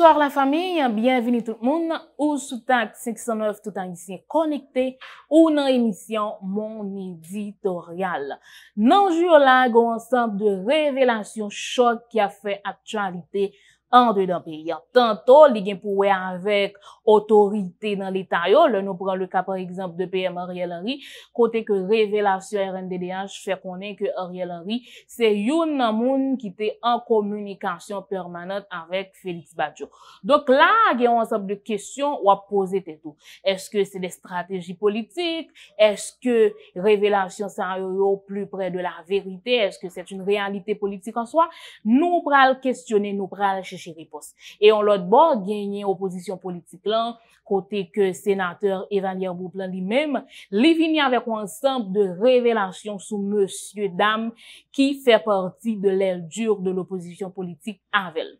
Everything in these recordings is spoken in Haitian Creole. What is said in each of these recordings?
Bonsoir la fami, bienveni tout moun. Ou sou tak 509 tout an isyen konekte ou nan emisyon mon editorial. Nan ju yo lag ou ansan de revelasyon chok ki a fe aktualite an de dan pe yon. Tanto, li gen pou we avèk otorite nan l'Etat yo, le nou pran le ka par exemple de PM Ariel Henry, kote ke revelasyon RNDDH fè konen ke Ariel Henry, se yon nan moun ki te an komunikasyon permanant avèk Félix Badiou. Dok la, gen yon ansap de kèsyon wap pose te tou. Eske se de strategi politik, eske revelasyon sa yo yo plu prè de la verite, eske se yon nan moun, se yon nan moun, se yon nan moun se yon nan moun, se yon nan moun, se yon nan moun se yon nan moun, se yon nan moun, se yon nan moun se E on lot bon genye oposisyon politik lan, kote ke senateur Evan Yerbo plan li menm, li vini avek wansanp de revelasyon sou monsye dam ki fe parti de lèl djur de l'oposisyon politik avèl.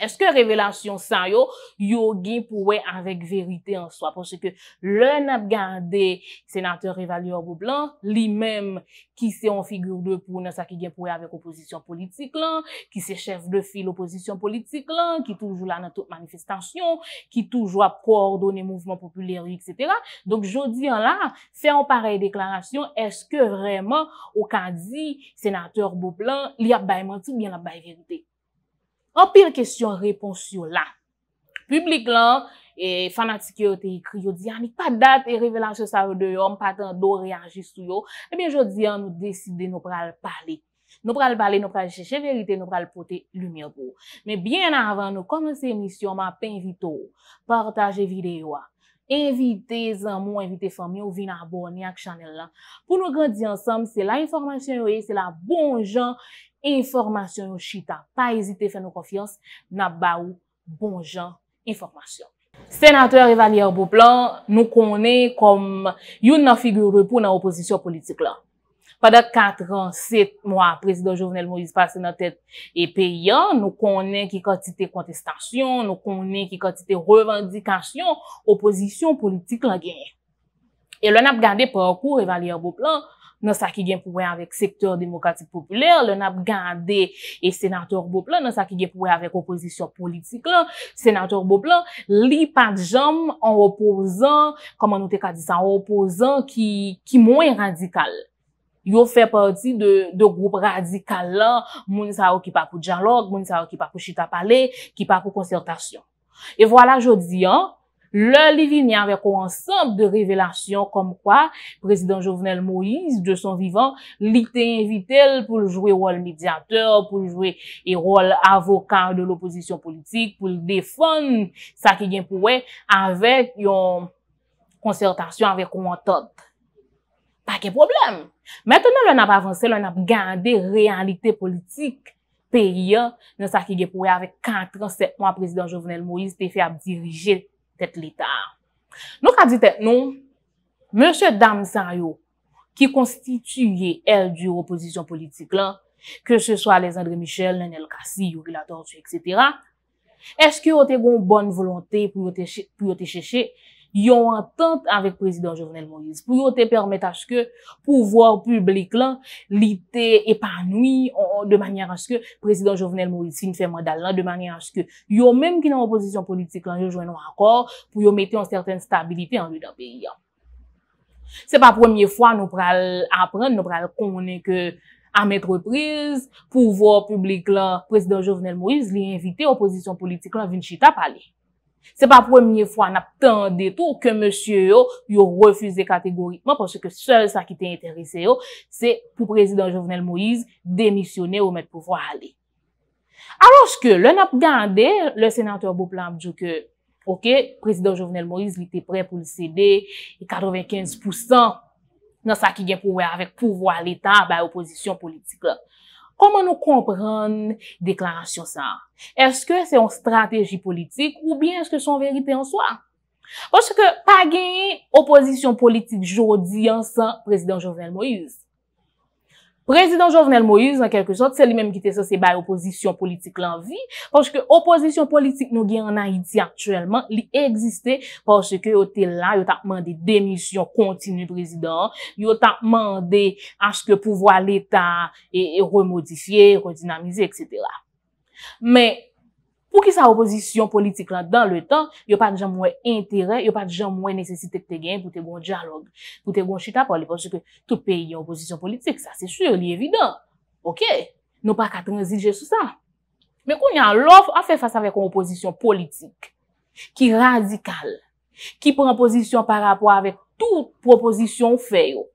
Eske revelasyon san yo, yo gen pouwe avèk verite an so, aposè ke le nap gande senateur Evaluor Boublan, li menm ki se onfigur de pou na sa ki gen pouwe avèk oposisyon politik lan, ki se chef de fi l'oposisyon politik lan, ki toujou la nan tout manifestasyon, ki toujou ap ko ordone mouvment populary, etc. Donk jodi an la, fe an parey deklarasyon, eske vreman, okan di, senateur Boublan, li ap bay manti, li ap bay verite. An pire kesyon, repons yo la. Publik lan, fanatik yo te yikri yo diyan, ni pa dat e revelan se sa yo deyon, eh pa tan do rey anjist yo, ebyen yo diyan nou deside nou pral pale. Nou pral pale, nou pral jeseche verite, nou pral pote lumiopo. Men byen avan nou kone se misyon, man penvito, partaje videyo a. evite zanmou, evite fami ou vi nan abon ni ak chanel la. Pou nou gandye ansam, se la informasyon yo e, se la bon jan informasyon yo chita. Pa ezite fè nou konfiyans nan ba ou, bon jan informasyon. Senatèr Evalier Boublan nou konè kom yon nan figyur repou nan oposisyon politik la. Padat 4 an, 7 mwa, prezident Jovenel Moïse Passe notet e peya, nou konen ki kontite kontestasyon, nou konen ki kontite revendikasyon, oposisyon politik la genye. E lè nap gande pwakou revali an bo plan, nou sa ki gen pouwe avèk sektor demokratik popüler, lè nap gande e senator bo plan, nou sa ki gen pouwe avèk oposisyon politik la, senator bo plan, li pat jom an oposan, koman nou te ka disan, an oposan ki mwen radicale. Yo fè pati de group radikal la, moun sa ou ki pa pou djanlok, moun sa ou ki pa pou chita pale, ki pa pou konsertasyon. E vwala jodi an, lè li vini anvek ou ansanp de revelasyon kom kwa prezident Jovenel Moïse, de son vivan, li te invite l pou jwè wòl medyateur, pou jwè wòl avokan de l'oposisyon politik, pou l defon sa ki gen pou wè anvek yon konsertasyon anvek ou ansanp. Mwen ap avanse, mwen ap gande realite politik periya nou sa ki gepouye avik 47 mwen prezident Jovenel Moïse te fe ap dirije tet l'Etat. Nou ka ditet nou, M. Damisanyo ki konstituye el di reposisyon politik la, ke se so a Lezandre Michel, Nenel Kassi, Yogi Latonsu, etc. Eske yo te gon bon volante pou yo te cheshe yon entente avèk prezident Jovenel Moïse pou yon te permèt aske pouvòr publik lan li te epanoui de manyan aske prezident Jovenel Moïse fin fèmè dal lan, de manyan aske yon mèm ki nan oposisyon politik lan yon jwen nou akor pou yon mette yon stèrten stabilite an lèd apè yon. Se pa promye fwa nou pral apren, nou pral konen ke amèt repriz, pouvòr publik lan prezident Jovenel Moïse li envite oposisyon politik lan vin chita palè. Se pa preminye fwa nap tan deto ke monsye yo yo refuze kategoritman porsi ke sol sa ki te interese yo se pou prezident Jovenel Moïse demisyone ou men pou vwa ale. Alonske, le nap gande, le senateur Boplamp djouke, ok, prezident Jovenel Moïse li te pre pou li sede, e 95% nan sa ki gen pou wè avek pou vwa ale tan oposisyon politik la. Koman nou kompran deklarasyon sa? Eske se yon strategi politik ou bien eske son verite an so? Ose ke pa genye oposisyon politik jodi ansan prezident Jovenel Moïse? Prezident Jovenel Moïse, nan kelke sot, se li menm gite sa se bay opozisyon politik lan vi, porske opozisyon politik nou gen an Haiti aktuellement li egziste porske yo te la, yo ta pman de demisyon kontinu prezident, yo ta pman de aske pouvoi l'Etat e remodifiye, redinamize, etc. Men, Pou ki sa oposisyon politik la dan le tan, yo pa dijan mwen entere, yo pa dijan mwen nesesite k te gen pou te gwen djalog, pou te gwen chita pou li posi ke tou peyi yon oposisyon politik. Sa se sur, li evidant. Ok? Non pa katren zidje sou sa. Men kon yon lòf a fe fasa ve kon oposisyon politik ki radikal, ki pren posisyon par rapor ave tout proposisyon feyo,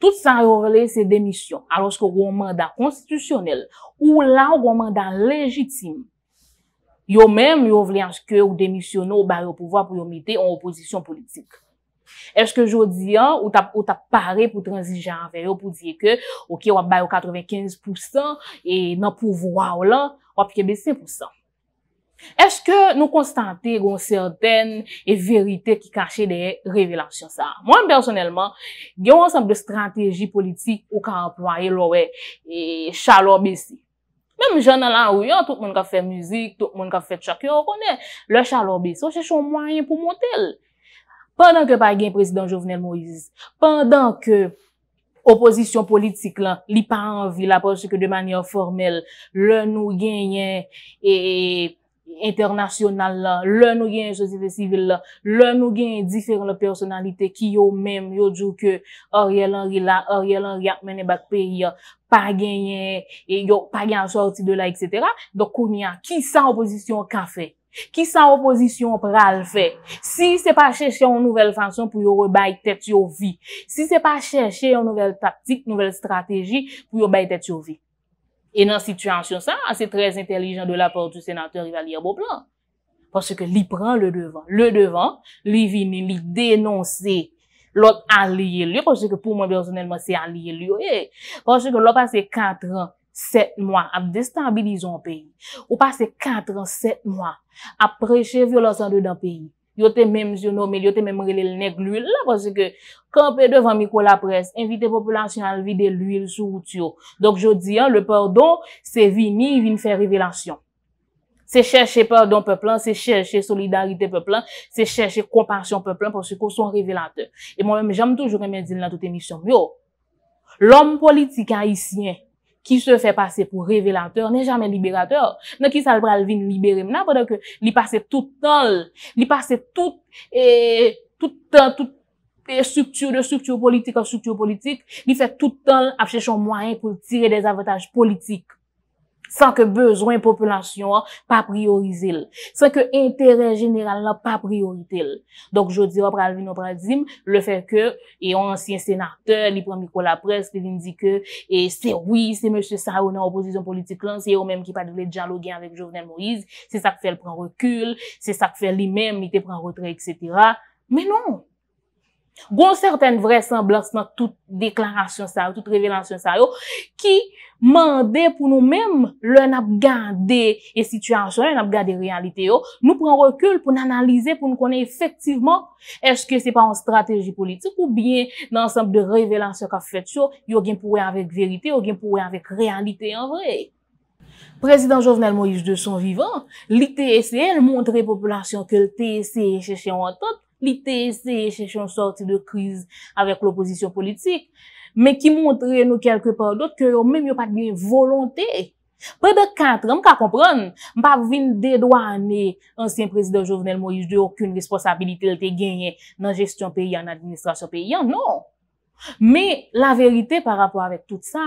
tout san yon rele se demisyon alos kon yon mandat konstitusyonel ou la yon mandat lejitim, Yo menm yo vle anske ou demisyon nou bay ou pouvwa pou yo mite yon oposisyon politik. Eske jodi an, ou tap pare pou transijan an veyo pou diye ke, ok, wap bay ou 95% e nan pouvwa ou la wap ke bese 5%. Eske nou konstante yon sertene e verite ki kache deye revelasyon sa? Mwen personelman, yon wansan de strategi politik ou ka employe lowe e chalo bese. Mèm jè nan lan ou yon, tout moun ka fè mouzik, tout moun ka fè tchakyo, konè, lè chalon bè, sou chè chon mwayen pou motel. Pendan ke pa gen prezident Jovenel Moïse, pendant ke opozisyon politik lan, li pa anvi la posyke de manyon formel, lè nou genyen e... internasyonal la, lè nou gen yon sosifè sivil la, lè nou gen yon diferne personalite ki yo mèm, yo djou ke or yè l'anri la, or yè l'anri ak menè bakpe, yon pa gen e yon, yon pa gen chorti de la, etc. Dok kon yon, ki san oposisyon kan fè? Ki san oposisyon pral fè? Si se pa chèche yon nouvel fansyon pou yo rebay tèt yo vi? Si se pa chèche yon nouvel taptik, nouvel strategi pou yo bay tèt yo vi? E nan sityansyon sa, an se trez intelijan de la portou senatèr, i va liye bo plan. Pon se ke li pran le devan. Le devan, li vini, li denonsè, lò an liye liyo, pon se ke pou mwen personelman, se an liye liyo, hey! Pon se ke lò passe 4 an, 7 mwa, ap destabilizon peyi. Ou passe 4 an, 7 mwa, ap preche violon san de dan peyi. yo te mem zyonom, yo te mem relel nek l'uil la, pwase ke kanpe devan mi kwa la pres, invite populasyon al vide l'uil sou ou tiyo. Donk jo di an, le pardon se vini, vini fe revelasyon. Se chèche pardon pe plan, se chèche solidarite pe plan, se chèche kompasyon pe plan, pwase ko son revelate. E mwen jame toujou ke men dil nan tout emisyon. Yo, l'om politika isyè, ki se fè pase pou revelanteur, ne jame liberateur. Nè ki sal pralvin libere mna, podo ke li pase tout tonl, li pase tout, tout e, ton, tout strukturo, strukturo politik, strukturo politik, li fè tout tonl ap chèchon mwaen pou tire des avataj politik. San ke bezwen populasyon pa priorizil. San ke interè general la pa prioritil. Donk jò diwa pralvi nou pralzim, le fè kè, e yon ansyen senatè, li pran Nikola Presk, li mdikè, e se wè, se msè sa ou nan opozisyon politik lan, se yon mèm ki pa dvè dijalogue anvek Jovenel Moïse, se sa k fè l pran rekul, se sa k fè li mèm, itè pran retre, etc. Mè non! Gon certaine vresemblas nan tout deklarasyon sa yo, tout revelasyon sa yo, ki mande pou nou menm le nap gade e sityasyon, le nap gade realite yo, nou pren rekul pou nanalize, pou nou konen efektiveman, eske se pa an strategi politik ou bien nan semp de revelasyon ka fwet yo, yo gen pouwe avèk verite, yo gen pouwe avèk realite en vreye. Prezident Jovenel Moïse de son vivan, li T.S.L. E, montre populasyon ke l'T.S.L. E cheche wotot, li te ese chech yon sorti de kriz avek l'oposisyon politik, men ki montre nou kelke par d'ot ke yon men yon pati yon volonté. Pre de katre, m ka kompran, m pa vvin dedwane ansyen prezident jounel mou yon jde yon akoun responsabilite genye nan gestyon peyi, nan administrasyon peyi, nan nou. Men la verite par rapor avek tout sa,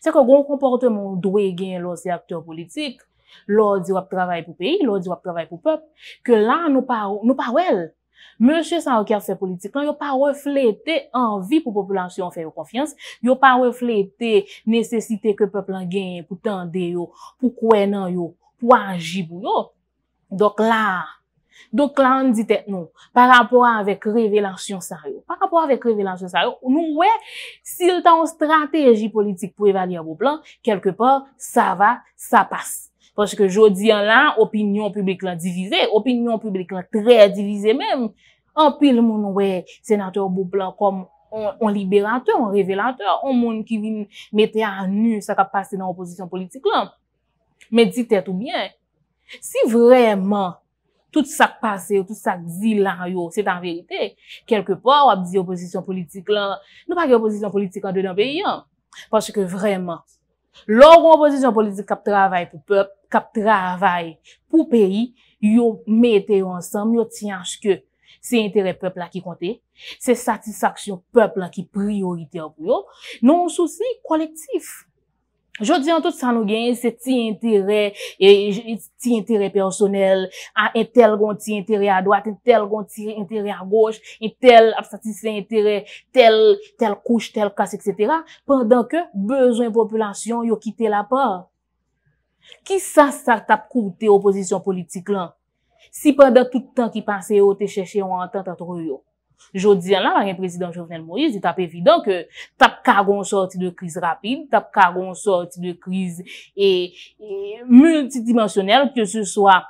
se ke goun komportemen ou dwe genye lò se aktyon politik, lò diwap travay pou peyi, lò diwap travay pou pep, ke la nou par ouel Monsye sa ou kersè politik lan, yo pa reflete anvi pou populansyon fè yo konfians, yo pa reflete nesesite ke peplan gen pou tende yo, pou kwenan yo, pou anji bou yo. Dok la, dok la an ditè nou, par rapport avèk revelansyon saryo, par rapport avèk revelansyon saryo, nou mwè, s'il tan strategi politik pou evaliyan pou plan, kelke pa, sa va, sa pas. Foske jodi an lan, opinyon publik lan divize, opinyon publik lan tre divize menm. An pil moun wè senatèr bou blan kom, an liberatèr, an revelatèr, an moun ki vini metè an nou sak ap pase nan oposisyon politik lan. Men ditè tout bien, si vreman tout sak pase ou tout sak zi lan yo, se tan verite, kelkepò wap di oposisyon politik lan, nou pa ki oposisyon politik an dwenan pe yon, foske vreman, Lo kompozisyon politik kap travay pou pep, kap travay pou peyi, yo mete yo ansam, yo tiyanj ke se interè pep la ki konte, se satisaksyon pep la ki priorite yo, non sou se kolektif. Jodi an tout sa nou gen, se ti entere, e, e, ti entere personel, an e tel gon ti entere a doat, an tel gon ti entere a goch, an tel ap satise entere, tel kouche, tel kase, etc. Pendan ke, bezon populasyon yo kite la pa. Ki sa sa tap kou te oposisyon politik lan? Si pendan tout tan ki panse yo te cheshe yo an tenta tro yo? Jodi an la, lak e prezident Jovenel Moïse, e tap evidant ke tap karon sorti de kriz rapide, tap karon sorti de kriz e, e multidimensionel, ke se swa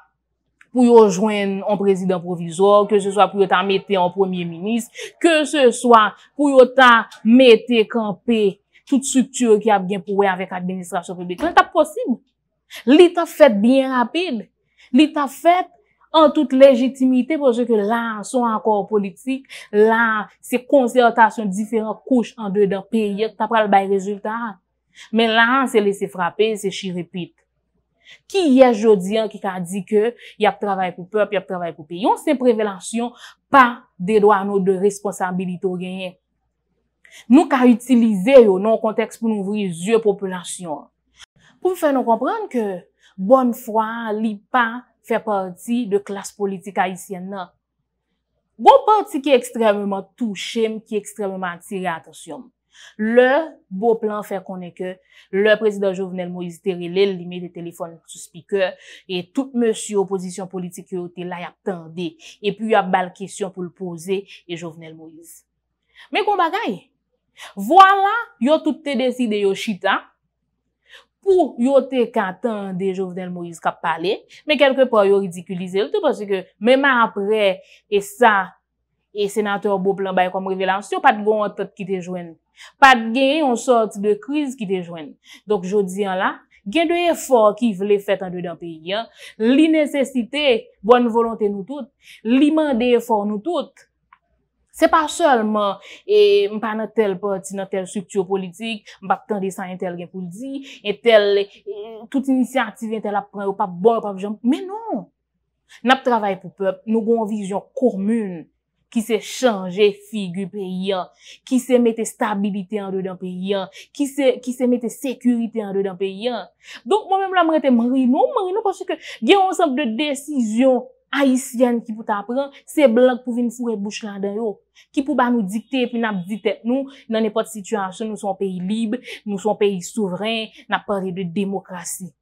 pou yo jwen an prezident provizor, ke se swa pou yo ta mette an premier minis, ke se swa pou yo ta mette kanpe tout strukture ki ap genpouwe avèk administrasyon publik. Le tap posib. Li ta fèt bien rapide. Li ta fèt. An tout lejitimite pou se ke lan son ankor politik, lan se konsertasyon diferant kouche an de dan peyek, ta pral bay rezultat. Men lan se lese frape, se shirepit. Ki ye jodi an ki ka di ke, yap travay pou pep, yap travay pou peyek. Yon se prevélansyon pa de do an nou de responsabilite ou genye. Nou ka utilize yo non konteks pou nou vri zye populasyon. Pou fè nou kompran ke bon fwa, li pa, fè partit de klas politik ayisyen nan. Bo partit ki ekstrememan touche m, ki ekstrememan atire atasyon. Le, bo plan fè konen ke, le prezident Jovenel Moïse Terele, li me de telefon sou spike, e tout monsi oposisyon politik yo te la yap tende, e pi yap bal kesyon pou l'poze, e Jovenel Moïse. Me kon bagay, vwa la, yo tout te deside yo chita, Ou yo te kantan de Jovenel Moïse kap pale, men kelke po yo ridikulize lte, pwase ke menman apre, e sa, e senateur bou plan bay kom rivelan, syo pat gwen otot ki te jwen. Pat gen yon sort de kriz ki te jwen. Donk jodi an la, gen de yefor ki vle fet an de dan peyi, li nesesite, bon volante nou tout, li mande yefor nou tout, Se pa selman, mpa nan tel poti nan tel strukturo politik, mpa kande san yon tel gen pou di, yon tel, tout inisiativ yon tel ap pre ou pap bo, pap jom, bon, men non. Nap travay pou pep, nou gon vizyon kormoun ki se chanje figu pe yon, ki se mette stabilite an do dan pe yon, ki se mette sekurite an do dan pe yon. Donk mwen mwen la mwete marino, marino, parce ke gen yon semp de desizyon ayisyen ki pou ta pran, se blag pou vin fwe bouch lan den yo. Ki pou ba nou dikte, pi nap di tep nou, nan nepot situasyon nou son peyi libe, nou son peyi souveren, na pare de demokrasi.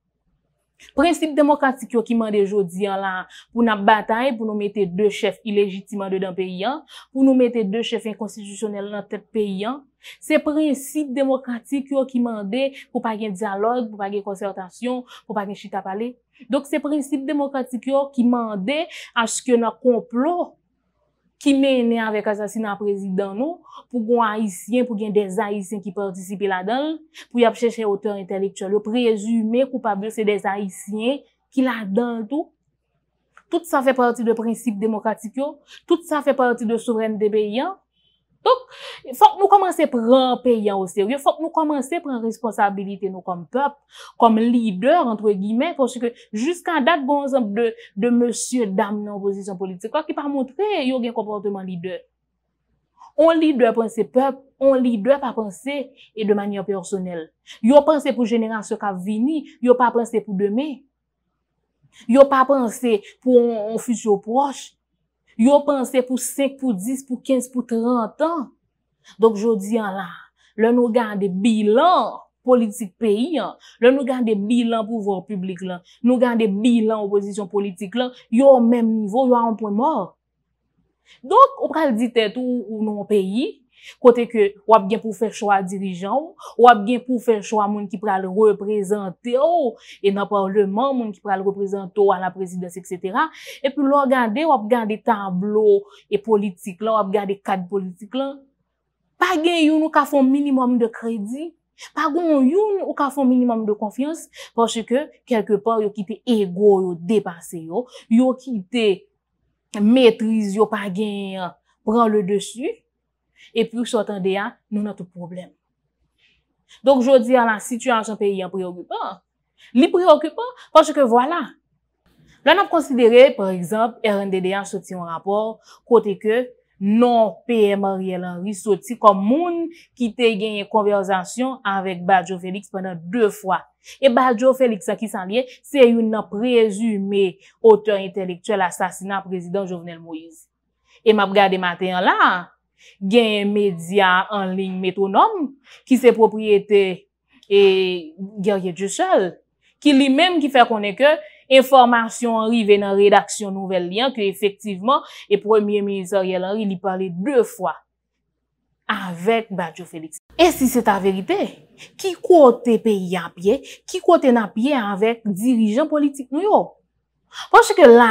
Prensip demokratik yo ki mande jodi an la pou nan batay pou nou mette de chef ilegitimande dan peyi an, pou nou mette de chef inkonstitisyonel nan te peyi an, se prinsip demokratik yo ki mande pou pa gen diyalog, pou pa gen konsertasyon, pou pa gen chita pale. Dok se prinsip demokratik yo ki mande aske nan komplot. ki mè nè avèk asasina prezidant nou, pou gwen haisyen, pou gen des haisyen ki partisipe la dan, pou yap chèche aoteur intelektual. Yo prezume, koupa bè, se des haisyen ki la dan tou. Tout sa fè partit de prinsip demokratik yo, tout sa fè partit de souveren de beyan, Fok mou komanse pran payan ou seryo, fok mou komanse pran responsabilite nou kom pep, kom lider, entre guimè, pwosye ke jiska dat bon zanp de monsye dam nan oposisyon politik, kwa ki pa montre yo gen komporteman lider. On lider panse pep, on lider pa panse e de manyan personel. Yo panse pou generasyon ka vini, yo pa panse pou deme. Yo pa panse pou an fysyo proche. Yo panse pou 5, pou 10, pou 15, pou 30 an. Donk jodi an la, lè nou gande bilan politik peyi an, lè nou gande bilan pouvor publik lan, nou gande bilan opozisyon politik lan, yo menm nivou, yo an pou mò. Donk, ou pral di tèt ou nou peyi, Kote ke wap gen pou fè chwa dirijan ou, wap gen pou fè chwa moun ki pral reprezenté ou, e nan parleman moun ki pral reprezenté ou an la prezidensi, etc. E pou lò gande, wap gande tablo e politik la, wap gande kat politik la, pa gen yon ou ka fon minimum de kredi, pa gon yon ou ka fon minimum de konfiyans, porsè ke, kelke pan, yon ki te ego, yon depase yon, yon ki te metriz, yon pa gen pran le desu, E pou chotan deyan nou notou problem. Donk jodi an lan situyans an peyi an preokupan. Li preokupan, panche ke vwala. Lan ap konsidere, per exemple, eren deyan choti an rapor kote ke non peye Marie-Hélène Rissoti kon moun ki te genye konversasyon anvek Badjo Félix pwennan dè fwa. E Badjo Félix a ki san liye se yon ap rezume oteur intelektuel asasinan prezident Jovenel Moïse. E map gade matenyan la an, gen medya anling metonom ki se propriyete gerye djusel, ki li menm ki fè konen ke informasyon anri ven an redaksyon Nouvel Lian ki efektivman e premier minister yel anri li pale dwe fwa avèk Badiou Félix. E si sè ta verite, ki kote peyi apye, ki kote napye avèk dirijan politik nou yo? Poche ke la,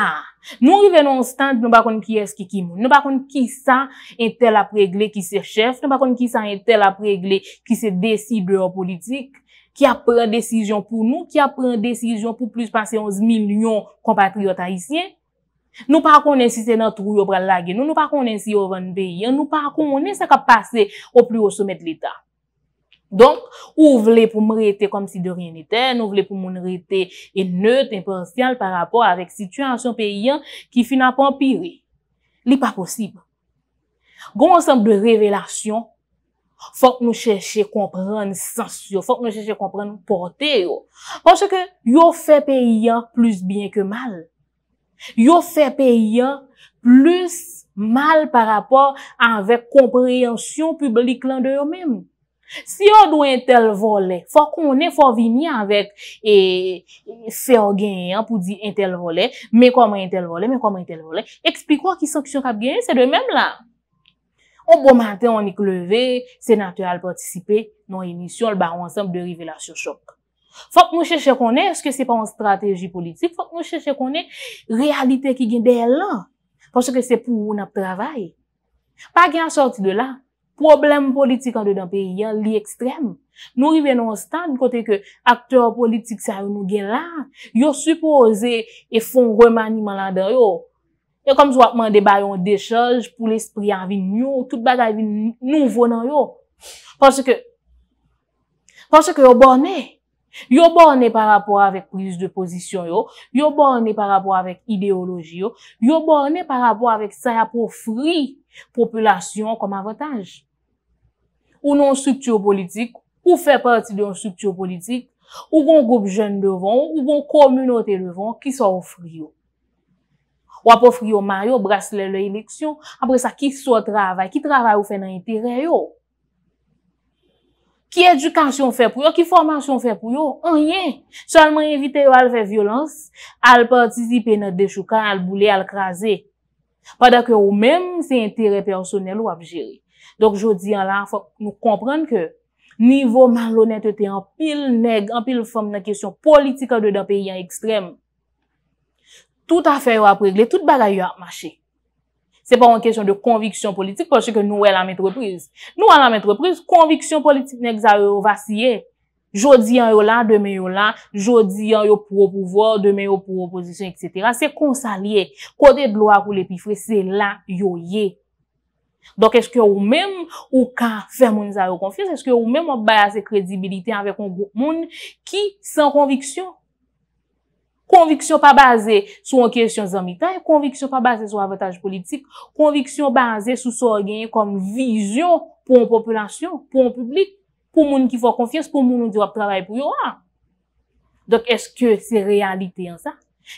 nou ive nou an stand nou bakon ki eski ki moun, nou bakon ki sa entel apregle ki se chef, nou bakon ki sa entel apregle ki se decible ou politik, ki apren desijon pou nou, ki apren desijon pou plus panse 11 milyon kompatriot haisyen, nou bakon ensise nan truyo pralage nou, nou bakon ensise ou van beyan, nou bakon ensise ka pase ou pli ou soumet l'Etat. Don, ou vle pou m rete kom si de rien eten, ou vle pou m rete etneut, imprensyal par rapport avek sityansyon pe yon ki finapon piri. Li pa posib. Gon ansanp de revelasyon, fok nou cheshe kompren sensyo, fok nou cheshe kompren pote yo. Pansye ke yo fè pe yon plus bien ke mal. Yo fè pe yon plus mal par rapport avek komprensyon publik lan de yo menm. Si yo do entel volè, fò konè fò vini avèk fè o genyen pou di entel volè, mè kòmè entel volè, mè kòmè entel volè, eksplik wò ki sanksyon kap genyen, se de mèm la. O bon mantè, on y kleve, senatè al patisipe, non y misyon, l'ba wansèmpe de rive la sou chok. Fòk nou chèche konè, eske se pa an strategi politik, fòk nou chèche konè, realite ki gen den lan, fòk se ke se pou ou nap travay. Pa gen a sorti de lan. Problem politik an de dan pe yon li ekstrem. Nou rivenon stand kote ke akteur politik sa yon nou gen la. Yo suppose e fon remani malade yo. Yo e kom sou akman de bayon de chaj pou l'esprit an vi nyon. Tout bagay vi nou vonan yo. Ponsè ke yo bonè. Yo bon ne par rapport avèk priz de pozisyon yo, yo bon ne par rapport avèk ideoloji yo, yo bon ne par rapport avèk sa ya pou fri populasyon kom avotaj. Ou nou an strukturo politik, ou fè parti de an strukturo politik, ou bon goup jen devan, ou bon komunote devan ki sa ou fri yo. Ou apou fri yo man yo, brasele le eleksyon, apre sa ki sou travay, ki travay ou fè nan interè yo. Ki edukasyon fè pou yo, ki formasyon fè pou yo, anyen. Salman evite yo al fè violans, al partizipe nan dechoukan, al boulè, al krasè. Padak yo ou mèm, se interè personel wap jiri. Dok jodi an lan, fòk nou kompran ke, nivou man l'onèteté an pil neg, an pil fòm nan kesyon politika de dan peyi an ekstrem. Tout a fè yo ap pregle, tout bagay yo ap mache. Se pa kon kèsyon de konviksyon politik, kon chè ke nou wè la mèt reprise. Nou wè la mèt reprise, konviksyon politik nek zay yo vasyè. Jodi an yo la, deme yo la, jodi an yo pou wopouvor, deme yo pou woposisyon, etc. Se konsalyè, kode blou akou lépifre, se la yo yè. Donk, eske ou mèm, ou ka fè moun zay yo konfiksyon, eske ou mèm ou bayase kredibilite avè kon moun ki san konviksyon. konviksyon pa baze sou an kesyon zanmita, konviksyon pa baze sou avataj politik, konviksyon baze sou sou agenye kom vizyon pou an populasyon, pou an publik, pou moun ki fwa konfyes, pou moun nou diwa pravay pou yo a. Dok eske se realite an sa?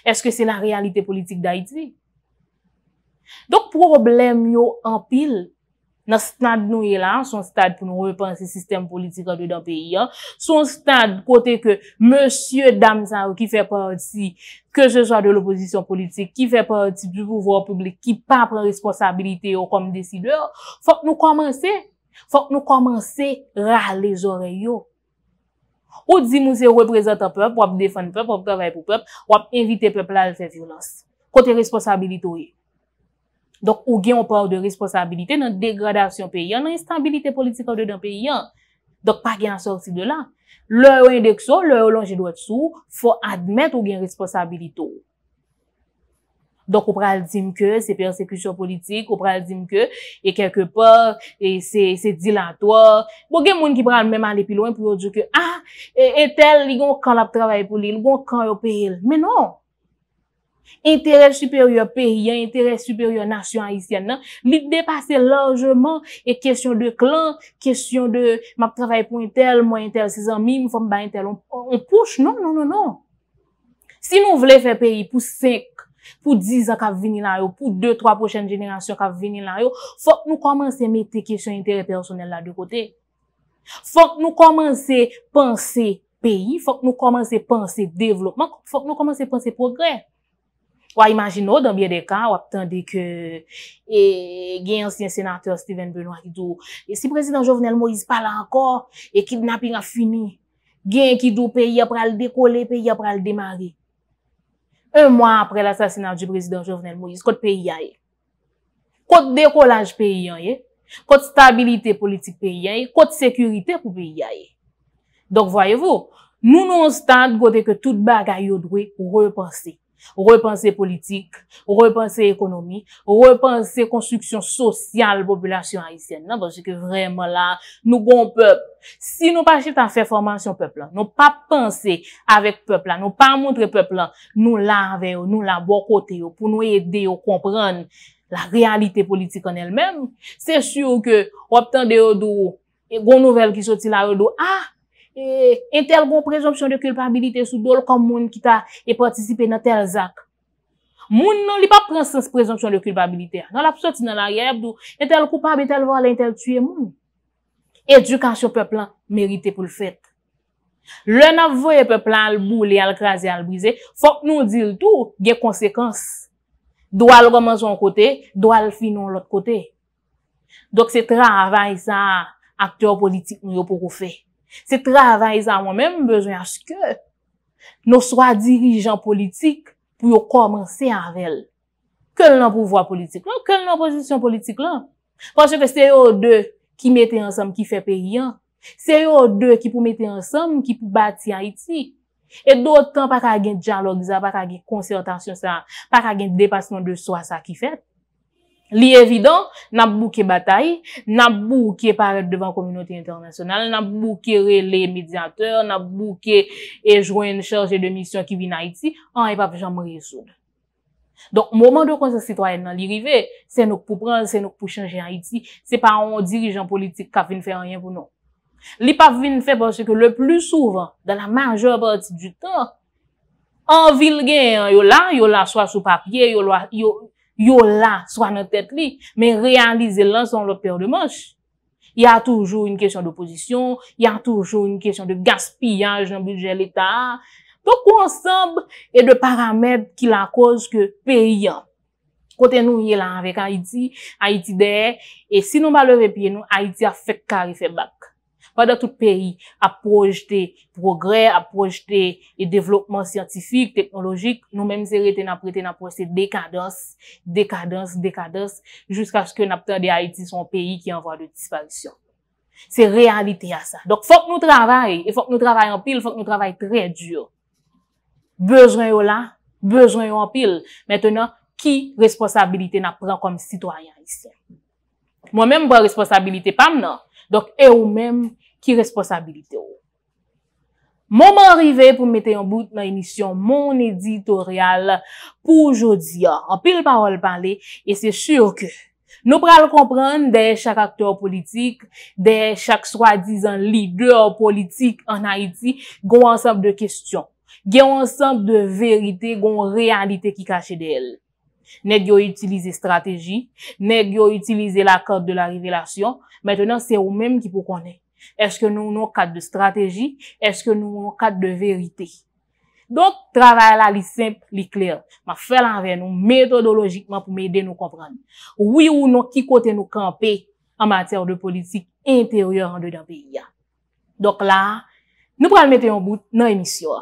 Eske se la realite politik da iti? Dok problem yo an pil... Nè stade nou yè e lan, son stade pou nou repanse sistem politik anou da peyi an, son stade kote ke monsye dam san ou ki fè parti, ke je jwa de l'oposisyon politik, ki fè parti pou pouvòr publik, ki pa pran responsabilite yo kom deside, fòk nou komanse, fòk nou komanse ralè zore yo. Ou di nou se represe ta pwep, wap defan pwep, wap kavay pou pwep, wap invite pwep lal fèv younos. Kote responsabilite yo yè. Donk ou gen ou pa ou de responsabilite nan degradasyon peyi an, nan instabilite politike ou de dan peyi an. Donk pa gen an sorsi de la. Le ou indekso, le ou lonje doit sou, fwa admèt ou gen responsabilite ou. Donk ou pral di mke se persekusyon politike, ou pral di mke e kelke pa, e se dilatwa. Bo gen moun ki pral menman le pilouen pou yo djouke, ah, etel, e li yon kan ap travaye pou li, li yon kan yo peyil. Menon! Interè supèryè pèryè, interè supèryè nasyon haïsyen nan, li dèpasse lòjèman e kèsyon de klan, kèsyon de mak travèy pou intel, mwen intel, se zan mi, mwen fòm ba intel, on pouche, nan, nan, nan, nan. Si nou vle fè pèry pou sek, pou dizan ka vini nan yo, pou dè, troa, pochèn jenènasyon ka vini nan yo, fòk nou kòmanse metè kèsyon interè personel la dè kote. Fòk nou kòmanse pansè pèry, fòk nou kòmanse pansè devlopman, fòk nou kòmanse pansè progrè. Wa imajin nou dan biye de ka, wap tande ke e, gen yon siyen senateur Steven Benoit ki dou. E si prezident Jovenel Moïse pala ankor, e kidnapin a fini. Gen ki dou peyi apra l dekole, peyi apra l demare. Un mwa apre l asasinat di prezident Jovenel Moïse, kote peyi yae. Kote dekolaj peyi yae, kote stabilite politik peyi yae, kote sekurite pou peyi yae. Dok vweyevo, nou nou stand gote ke tout bagay yo dwe repansi. Repanse politik, repanse ekonomi, repanse konstruksyon sosyal populasyon Haitien nan, don se ke vreman la nou bon pep. Si nou pa chit an fe formasyon pep lan, nou pa pense avek pep lan, nou pa montre pep lan, nou la ve yo, nou la bo kote yo pou nou ede yo kompran la realite politik an el men, se syou ke wap tan de yon dou, yon nouvel ki soti la yon dou, ah! E, entel kon prejomsyon de kulpabilite sou do l kom moun ki ta e patisipe nan tel zak. Moun non li pa prejomsyon de kulpabilite. Nan la pso ti nan la yev do entel koupa be tel vo al entel tue moun. Edukasyon pe plan merite pou l fet. Le nan vwe pe plan l bou li al krasi al brize, fok nou di l tou gen konsekans. Do al goman son kote, do al finon l ot kote. Dok se travay sa aktyor politik nou yo pou kou fey. Se travay zan mwen menm bezwen aske, nou swa dirijan politik pou yo komanse anvel. Kel nan pouvwa politik lan, kel nan posisyon politik lan. Pwansye ke se yo de ki mette ansam ki fe pe yon, se yo de ki pou mette ansam ki pou bati Haiti. Et do otan para gen dijalog za, para gen konsentasyon sa, para gen depasyon de swa sa ki fet. Li evidant, nab bouke batay, nab bouke paret devan kominoti internasyonal, nab bouke rele mediateur, nab bouke e jwen chanche de misyon ki vi na Haiti, an e pape jan mou resoun. Donk, mouman do konsek sitwayen nan li rive, se nouk pou pranse, se nouk pou chanje Haiti, se pa an dirijan politik kap vin fè an yon pou nou. Li pape vin fè pwosye ke le plou souvan, dan la manjèr pwosye du tan, an vil gen yon la, yon la swa sou papye, yon la... Yo la swa nan tet li, men realize lan son lopper de mosh. Ya toujou yon kèsyon de oposisyon, ya toujou yon kèsyon de gaspillaj nan budget l'Etat. Poku ansabre e de paramèb ki la koz ke peyi an. Kote nou ye la anvek Haiti, Haiti der, e si nou ba leve piye nou, Haiti a fekari febak. pa da tout peyi a projete progrè, a projete e devlopman siyantifik, teknologik, nou menm se rete na prete na projete dekados, dekados, dekados, jousk aske napte de Haiti son peyi ki yon vwa de dispansyon. Se realite a sa. Dok fok nou travay, e fok nou travay anpil, fok nou travay trey djur. Bejwen yo la, bejwen yo anpil. Mètè nan, ki responsabilite na pran kom sitwanyan isen? Mwen menm pran responsabilite pam nan, Dok e ou menm ki responsabilite ou. Mouman rive pou mwete yon bout nan emisyon moun editorial pou jodi a. An pil parol panle, e se sur ke nou pral kompran de chak aktor politik, de chak swa dizan lider politik an Haiti goun ansap de kestyon, goun ansap de verite goun realite ki kache del. Nèk yo itilize strategi, nèk yo itilize lakot de la rivelasyon, mètè nan se ou mèm ki pou konen. Eske nou nou kat de strategi, eske nou nou kat de verite. Donk, travay la li simple, li kler. Ma fè lan vè nou metodologikman pou mèy de nou kompran. Ouye ou nou ki kote nou kampe an matèr de politik intèryor an de dan piya. Donk la, nou pral metè yon bout nan emisyon.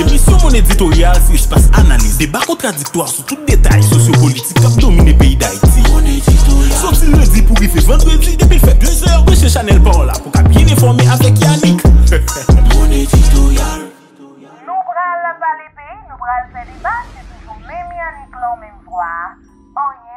Sou moun editorial si wèj pas analize Deba kontradiktor sou tout detay Sosyo politik kap domine peyi da iti Sou ti lè di pou gifè Svan dwe vli depil feble Sè chanel parola pou kap yen informe Aplek yannik Moun editorial Nou bral la palipe, nou bral feliba Se sou mèm yannik lò mèm vwa Oye oh,